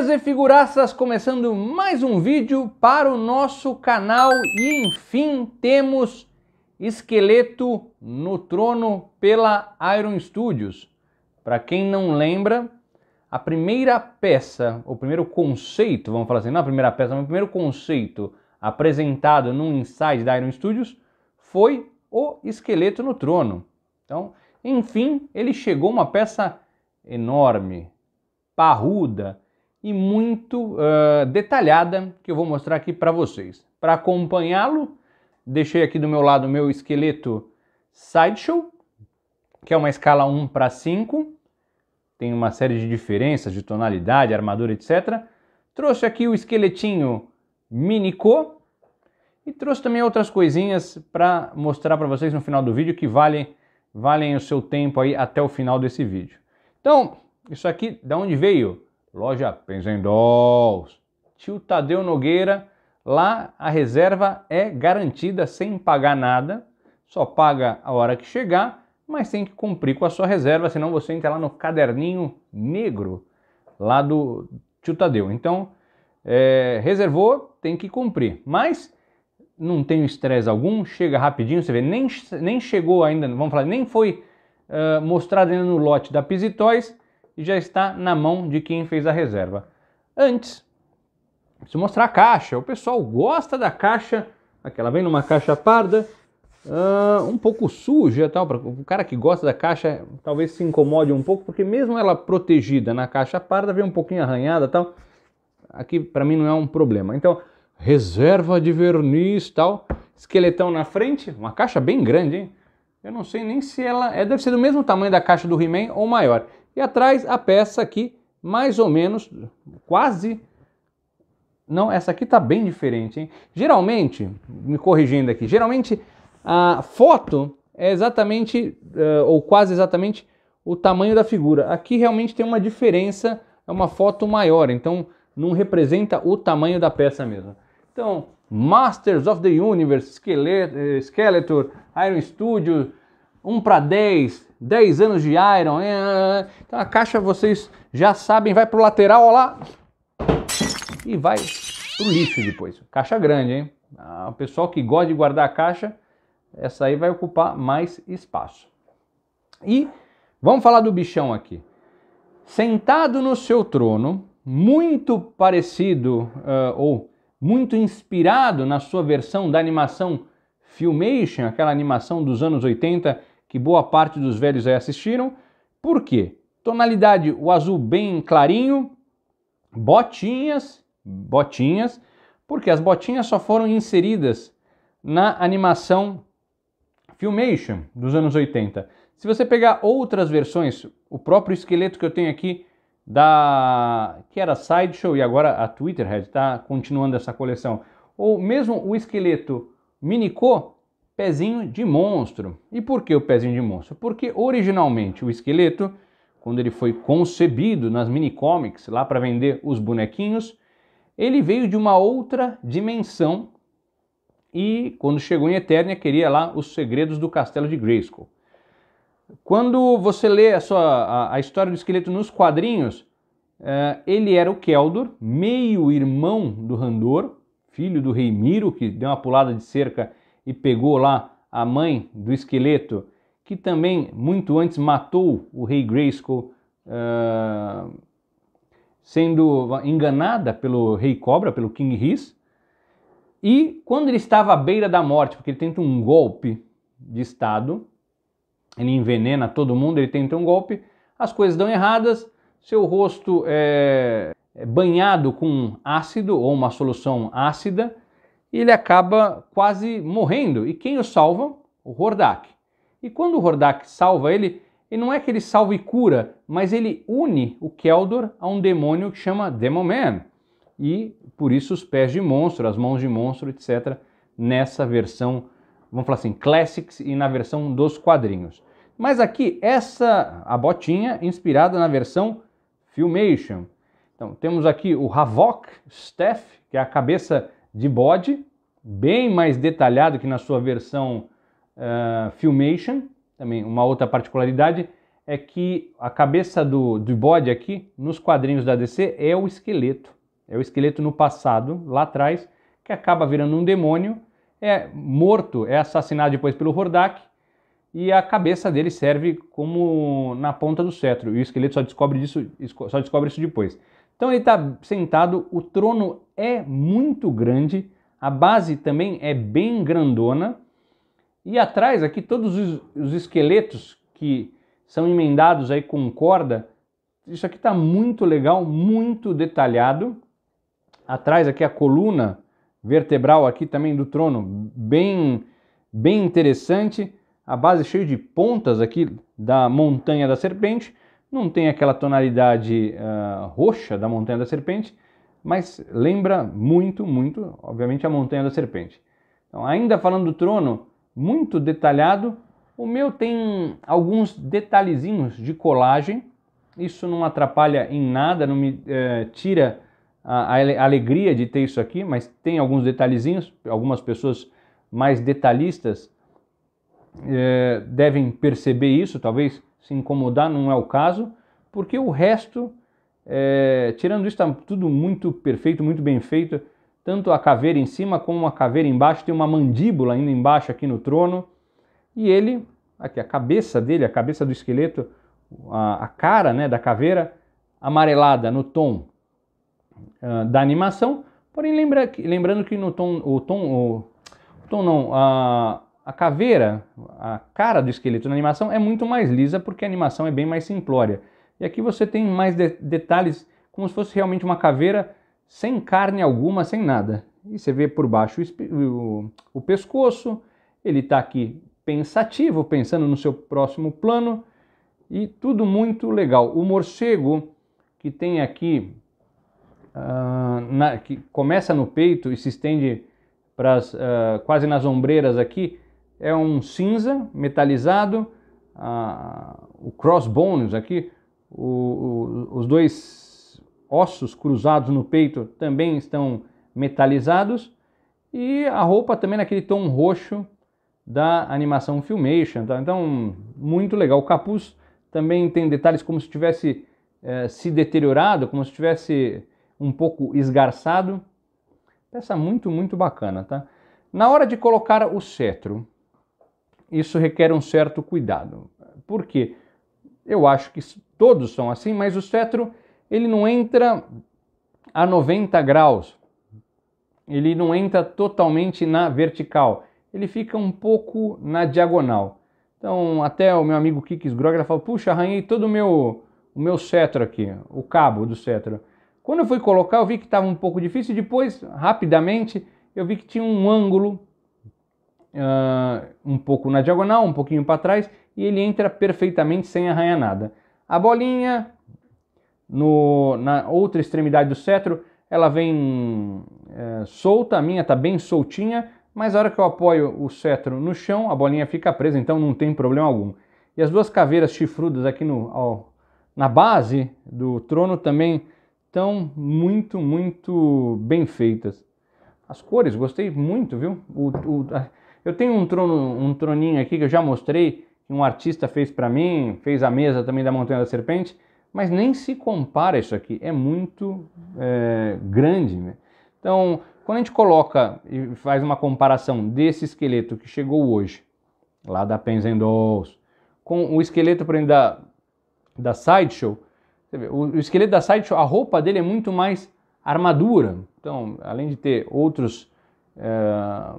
Figurinhas e figuraças, começando mais um vídeo para o nosso canal e enfim temos Esqueleto no Trono pela Iron Studios. Para quem não lembra, a primeira peça, o primeiro conceito, vamos falar assim, não a primeira peça, mas o primeiro conceito apresentado num insight da Iron Studios foi o Esqueleto no Trono. Então, enfim, ele chegou uma peça enorme, parruda, e muito uh, detalhada que eu vou mostrar aqui para vocês. Para acompanhá-lo, deixei aqui do meu lado o meu esqueleto Sideshow, que é uma escala 1 para 5, tem uma série de diferenças de tonalidade, armadura, etc. Trouxe aqui o esqueletinho Minico e trouxe também outras coisinhas para mostrar para vocês no final do vídeo que valem, valem o seu tempo aí até o final desse vídeo. Então, isso aqui, da onde veio? Loja Penzendols. Tio Tadeu Nogueira, lá a reserva é garantida sem pagar nada, só paga a hora que chegar, mas tem que cumprir com a sua reserva, senão você entra lá no caderninho negro lá do Tio Tadeu. Então, é, reservou, tem que cumprir. Mas não tem estresse algum, chega rapidinho, você vê, nem, nem chegou ainda, vamos falar, nem foi uh, mostrado ainda no lote da Pisitóis, e já está na mão de quem fez a reserva. Antes, preciso mostrar a caixa. O pessoal gosta da caixa. Aqui ela vem numa caixa parda, uh, um pouco suja, tal. Pra, o cara que gosta da caixa talvez se incomode um pouco, porque mesmo ela protegida na caixa parda, vem um pouquinho arranhada, tal. Aqui para mim não é um problema. Então, reserva de verniz, tal. Esqueletão na frente, uma caixa bem grande, hein? Eu não sei nem se ela é, deve ser do mesmo tamanho da caixa do He-Man ou maior. E atrás a peça aqui, mais ou menos, quase. Não, essa aqui tá bem diferente, hein? Geralmente, me corrigindo aqui, geralmente a foto é exatamente, eh, ou quase exatamente, o tamanho da figura. Aqui realmente tem uma diferença, é uma foto maior, então não representa o tamanho da peça mesmo. Então, Masters of the Universe, Skeletor, eh, Iron Studio, 1 para 10, 10 anos de Iron. Eh, eh, então a caixa vocês já sabem, vai pro lateral, ó lá, e vai pro lixo depois. Caixa grande, hein? Ah, o pessoal que gosta de guardar a caixa, essa aí vai ocupar mais espaço. E vamos falar do bichão aqui. Sentado no seu trono, muito parecido uh, ou muito inspirado na sua versão da animação Filmation, aquela animação dos anos 80 que boa parte dos velhos aí assistiram. Por quê? Tonalidade o azul bem clarinho, botinhas, botinhas, porque as botinhas só foram inseridas na animação Filmation dos anos 80. Se você pegar outras versões, o próprio esqueleto que eu tenho aqui da que era Sideshow e agora a Twitterhead está continuando essa coleção. Ou mesmo o esqueleto Minico, pezinho de monstro. E por que o pezinho de monstro? Porque originalmente o esqueleto, quando ele foi concebido nas minicomics lá para vender os bonequinhos, ele veio de uma outra dimensão e quando chegou em Eternia queria lá os segredos do castelo de Grayskull. Quando você lê a, sua, a, a história do esqueleto nos quadrinhos, é, ele era o Keldor, meio-irmão do Randor, filho do rei Miro, que deu uma pulada de cerca e pegou lá a mãe do esqueleto, que também, muito antes, matou o rei Grayskull, uh, sendo enganada pelo rei Cobra, pelo King His. E quando ele estava à beira da morte, porque ele tenta um golpe de Estado, ele envenena todo mundo, ele tenta um golpe, as coisas dão erradas, seu rosto é, é banhado com ácido ou uma solução ácida, e ele acaba quase morrendo. E quem o salva? O Hordak. E quando o Hordak salva ele, e não é que ele salva e cura, mas ele une o Keldor a um demônio que chama Demon Man. E por isso os pés de monstro, as mãos de monstro, etc., nessa versão, vamos falar assim, classics e na versão dos quadrinhos. Mas aqui, essa a botinha inspirada na versão Filmation. Então, temos aqui o Havok Steph, que é a cabeça de bode, bem mais detalhado que na sua versão uh, Filmation. Também uma outra particularidade é que a cabeça do, do bode aqui, nos quadrinhos da DC, é o esqueleto. É o esqueleto no passado, lá atrás, que acaba virando um demônio, é morto, é assassinado depois pelo Hordak, e a cabeça dele serve como na ponta do cetro. E o esqueleto só descobre, disso, só descobre isso depois. Então ele está sentado, o trono é muito grande, a base também é bem grandona. E atrás aqui todos os, os esqueletos que são emendados aí com corda. Isso aqui está muito legal, muito detalhado. Atrás aqui a coluna vertebral aqui também do trono, bem bem interessante a base cheia de pontas aqui da montanha da serpente, não tem aquela tonalidade uh, roxa da montanha da serpente, mas lembra muito, muito, obviamente, a montanha da serpente. Então, ainda falando do trono, muito detalhado, o meu tem alguns detalhezinhos de colagem, isso não atrapalha em nada, não me uh, tira a, a alegria de ter isso aqui, mas tem alguns detalhezinhos, algumas pessoas mais detalhistas é, devem perceber isso, talvez se incomodar não é o caso, porque o resto, é, tirando isso, está tudo muito perfeito, muito bem feito. Tanto a caveira em cima como a caveira embaixo, tem uma mandíbula ainda embaixo aqui no trono. E ele, aqui a cabeça dele, a cabeça do esqueleto, a, a cara né, da caveira, amarelada no tom uh, da animação. Porém, lembra, lembrando que no tom, o tom, o, o tom não, a, a caveira, a cara do esqueleto na animação é muito mais lisa porque a animação é bem mais simplória. E aqui você tem mais de detalhes como se fosse realmente uma caveira sem carne alguma, sem nada. E você vê por baixo o, o pescoço, ele está aqui pensativo, pensando no seu próximo plano, e tudo muito legal. O morcego que tem aqui, uh, na, que começa no peito e se estende pras, uh, quase nas ombreiras aqui, é um cinza metalizado, ah, o crossbones aqui, o, o, os dois ossos cruzados no peito também estão metalizados e a roupa também naquele tom roxo da animação Filmation. Tá? Então, muito legal. O capuz também tem detalhes como se tivesse eh, se deteriorado, como se tivesse um pouco esgarçado. Peça muito, muito bacana, tá? Na hora de colocar o cetro, isso requer um certo cuidado. Por quê? Eu acho que todos são assim, mas o cetro ele não entra a 90 graus. Ele não entra totalmente na vertical. Ele fica um pouco na diagonal. Então, até o meu amigo Kikis Grogra falou: "Puxa, arranhei todo o meu o meu cetro aqui, o cabo do cetro". Quando eu fui colocar, eu vi que estava um pouco difícil. Depois, rapidamente, eu vi que tinha um ângulo uh, um pouco na diagonal, um pouquinho para trás, e ele entra perfeitamente sem arranhar nada. A bolinha no, na outra extremidade do cetro, ela vem eh, solta, a minha está bem soltinha, mas a hora que eu apoio o cetro no chão, a bolinha fica presa, então não tem problema algum. E as duas caveiras chifrudas aqui no, na base do trono também estão muito, muito bem feitas. As cores, gostei muito, viu? O, o, eu tenho um, trono, um troninho aqui que eu já mostrei, que um artista fez para mim, fez a mesa também da Montanha da Serpente, mas nem se compara isso aqui, é muito é, grande. Né? Então, quando a gente coloca e faz uma comparação desse esqueleto que chegou hoje, lá da Penzendolls, com o esqueleto, por exemplo, da, da Sideshow, o, esqueleto da Sideshow, a roupa dele é muito mais armadura. Então, além de ter outros, é,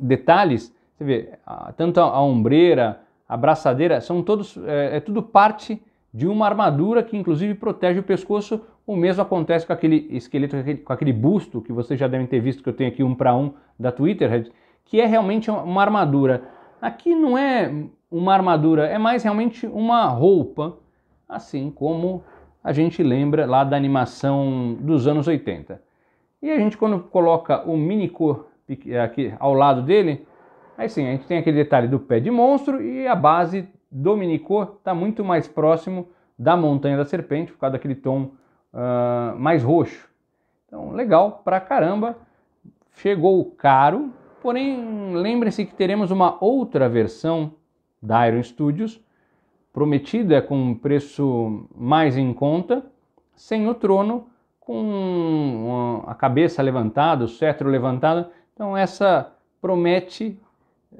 detalhes, você vê, tanto a ombreira, a braçadeira, são todos, é, é tudo parte de uma armadura que inclusive protege o pescoço. O mesmo acontece com aquele esqueleto, com aquele busto que vocês já devem ter visto que eu tenho aqui um para um da Twitterhead, que é realmente uma armadura. Aqui não é uma armadura, é mais realmente uma roupa, assim como a gente lembra lá da animação dos anos 80. E a gente quando coloca o mini cor é, aqui ao lado dele. Aí sim, a gente tem aquele detalhe do pé de monstro e a base dominicô está muito mais próximo da montanha da serpente, por causa daquele tom uh, mais roxo. Então, legal pra caramba. Chegou caro, porém, lembre-se que teremos uma outra versão da Iron Studios, prometida com um preço mais em conta, sem o trono, com a cabeça levantada, o cetro levantado, então essa promete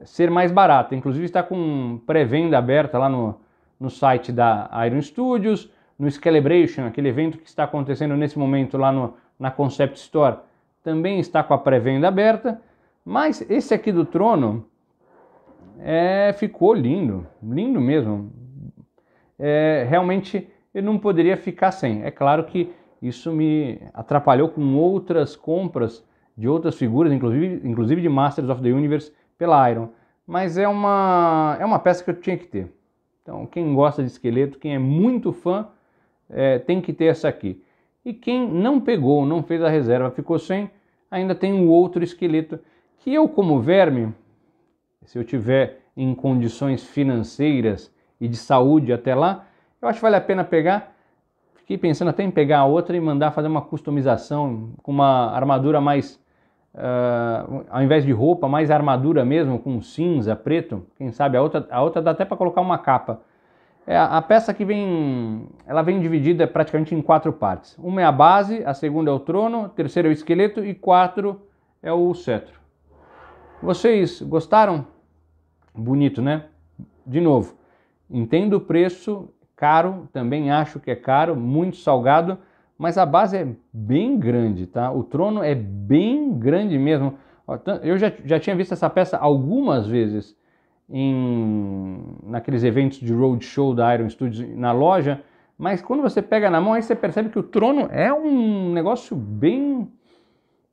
ser mais barata. Inclusive está com pré-venda aberta lá no, no site da Iron Studios, no Celebration, aquele evento que está acontecendo nesse momento lá no, na Concept Store, também está com a pré-venda aberta. Mas esse aqui do trono é, ficou lindo, lindo mesmo. É, realmente eu não poderia ficar sem. É claro que isso me atrapalhou com outras compras de outras figuras, inclusive, inclusive de Masters of the Universe pela Iron. Mas é uma, é uma peça que eu tinha que ter. Então, quem gosta de esqueleto, quem é muito fã, é, tem que ter essa aqui. E quem não pegou, não fez a reserva, ficou sem, ainda tem o um outro esqueleto que eu, como verme, se eu tiver em condições financeiras e de saúde até lá, eu acho que vale a pena pegar. Fiquei pensando até em pegar a outra e mandar fazer uma customização com uma armadura mais uh, ao invés de roupa, mais armadura mesmo, com cinza, preto, quem sabe a outra, a outra dá até para colocar uma capa. É, a peça que vem, ela vem dividida praticamente em quatro partes. Uma é a base, a segunda é o trono, a terceira é o esqueleto e quatro é o cetro. Vocês gostaram? Bonito, né? De novo, entendo o preço, caro, também acho que é caro, muito salgado, mas a base é bem grande, tá? O trono é bem grande mesmo. Eu já, já tinha visto essa peça algumas vezes em naqueles eventos de roadshow da Iron Studios na loja, mas quando você pega na mão, aí você percebe que o trono é um negócio bem.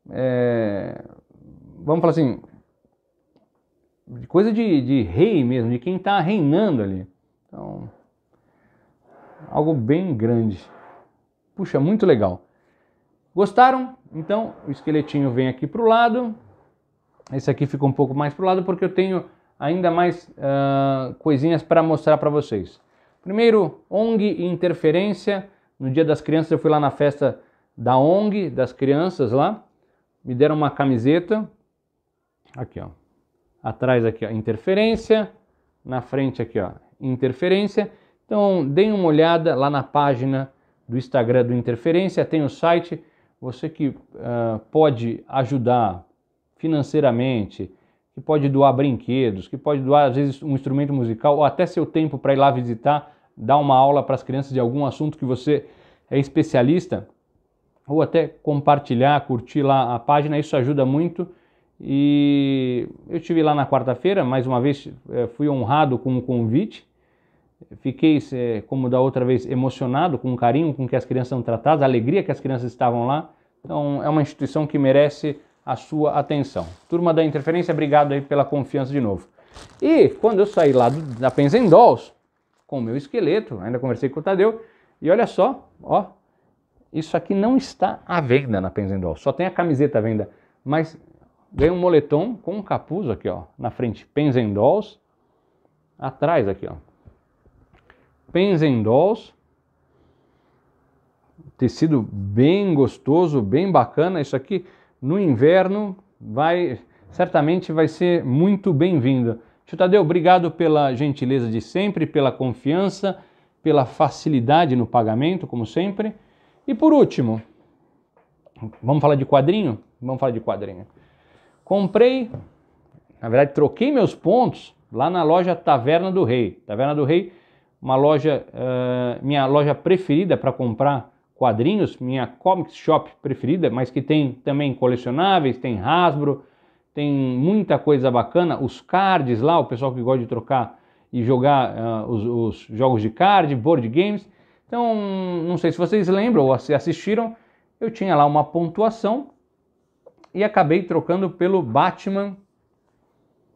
É, vamos falar assim. Coisa de, de rei mesmo, de quem está reinando ali. Então, algo bem grande. Puxa, muito legal. Gostaram? Então o esqueletinho vem aqui para o lado. Esse aqui fica um pouco mais para o lado porque eu tenho ainda mais uh, coisinhas para mostrar para vocês. Primeiro, ONG e interferência. No dia das crianças eu fui lá na festa da ONG, das crianças lá. Me deram uma camiseta. Aqui, ó. Atrás aqui, ó, interferência. Na frente aqui, ó, interferência. Então, deem uma olhada lá na página do Instagram do Interferência, tem o site. Você que uh, pode ajudar financeiramente, que pode doar brinquedos, que pode doar às vezes um instrumento musical ou até seu tempo para ir lá visitar, dar uma aula para as crianças de algum assunto que você é especialista, ou até compartilhar, curtir lá a página, isso ajuda muito. E eu estive lá na quarta-feira, mais uma vez eh, fui honrado com o convite Fiquei, como da outra vez, emocionado com o carinho com que as crianças são tratadas, a alegria que as crianças estavam lá. Então, é uma instituição que merece a sua atenção. Turma da Interferência, obrigado aí pela confiança de novo. E quando eu saí lá da Penzendols, com o meu esqueleto, ainda conversei com o Tadeu, e olha só, ó, isso aqui não está à venda na Penzendols, só tem a camiseta à venda, mas ganhei um moletom com um capuz aqui, ó, na frente, Penzendols, atrás aqui, ó, penzendols. Tecido bem gostoso, bem bacana. Isso aqui no inverno vai certamente vai ser muito bem-vinda. Tio Tadeu, obrigado pela gentileza de sempre, pela confiança, pela facilidade no pagamento, como sempre. E por último, vamos falar de quadrinho? Vamos falar de quadrinho. Comprei, na verdade, troquei meus pontos lá na loja Taverna do Rei. Taverna do Rei uma loja, uh, minha loja preferida para comprar quadrinhos, minha comic shop preferida, mas que tem também colecionáveis, tem Hasbro, tem muita coisa bacana, os cards lá, o pessoal que gosta de trocar e jogar uh, os, os jogos de card, board games. Então, não sei se vocês lembram ou se assistiram, eu tinha lá uma pontuação e acabei trocando pelo Batman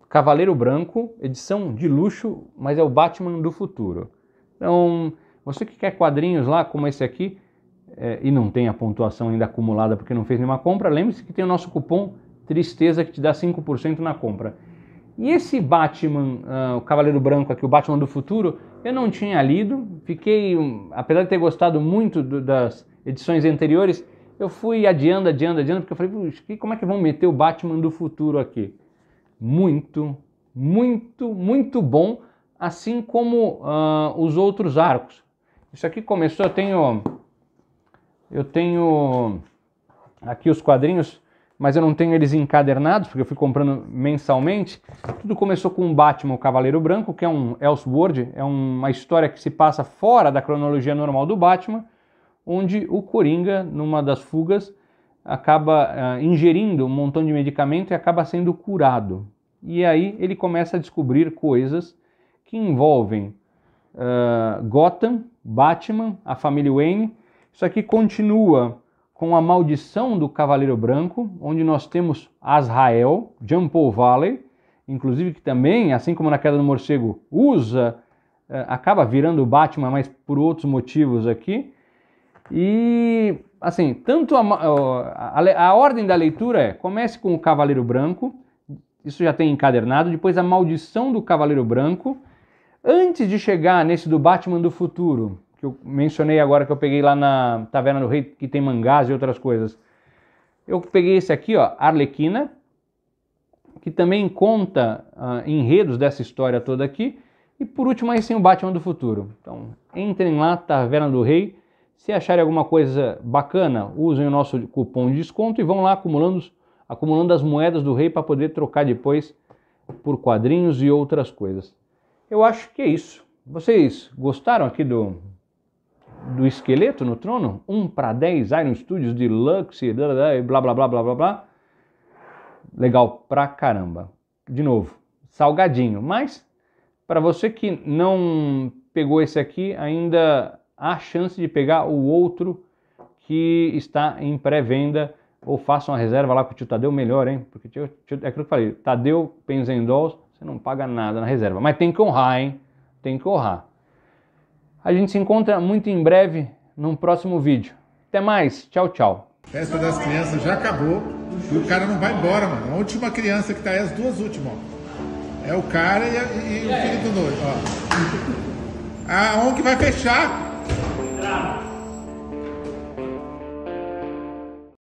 Cavaleiro Branco, edição de luxo, mas é o Batman do futuro. Então, você que quer quadrinhos lá, como esse aqui, é, e não tem a pontuação ainda acumulada porque não fez nenhuma compra, lembre-se que tem o nosso cupom Tristeza que te dá 5% na compra. E esse Batman, uh, o Cavaleiro Branco aqui, o Batman do Futuro, eu não tinha lido, fiquei, hum, apesar de ter gostado muito do, das edições anteriores, eu fui adiando, adiando, adiando, porque eu falei, Puxa, como é que vão meter o Batman do Futuro aqui? Muito, muito, muito bom assim como uh, os outros arcos. Isso aqui começou, eu tenho, eu tenho aqui os quadrinhos, mas eu não tenho eles encadernados, porque eu fui comprando mensalmente. Tudo começou com o Batman, o Cavaleiro Branco, que é um Elseworld, é uma história que se passa fora da cronologia normal do Batman, onde o Coringa, numa das fugas, acaba uh, ingerindo um montão de medicamento e acaba sendo curado. E aí ele começa a descobrir coisas que envolvem uh, Gotham, Batman, a família Wayne. Isso aqui continua com a maldição do Cavaleiro Branco, onde nós temos Azrael, Jean-Paul Valley, inclusive que também, assim como na Queda do Morcego, usa, uh, acaba virando o Batman, mas por outros motivos aqui. E assim, tanto a, a, a, a, ordem da leitura é: comece com o Cavaleiro Branco, isso já tem encadernado, depois a Maldição do Cavaleiro Branco, Antes de chegar nesse do Batman do Futuro, que eu mencionei agora que eu peguei lá na Taverna do Rei, que tem mangás e outras coisas, eu peguei esse aqui, ó, Arlequina, que também conta uh, enredos dessa história toda aqui. E por último, aí sim, o Batman do Futuro. Então, entrem lá, Taverna do Rei. Se acharem alguma coisa bacana, usem o nosso cupom de desconto e vão lá acumulando, acumulando as moedas do rei para poder trocar depois por quadrinhos e outras coisas eu acho que é isso. Vocês gostaram aqui do, do esqueleto no trono? 1 para 10 Iron Studios Deluxe, blá blá blá blá blá blá. Legal pra caramba. De novo, salgadinho. Mas, para você que não pegou esse aqui, ainda há chance de pegar o outro que está em pré-venda. Ou faça uma reserva lá com o tio Tadeu, melhor, hein? Porque tio, tio, é aquilo que eu falei, Tadeu Penzendols você não paga nada na reserva, mas tem que honrar, hein? Tem que honrar. A gente se encontra muito em breve num próximo vídeo. Até mais, tchau, tchau. Festa das crianças já acabou e o cara não vai embora, mano. A última criança que tá aí, as duas últimas, ó. É o cara e, a, e o filho do noivo, ó. A ah, ONG vai fechar.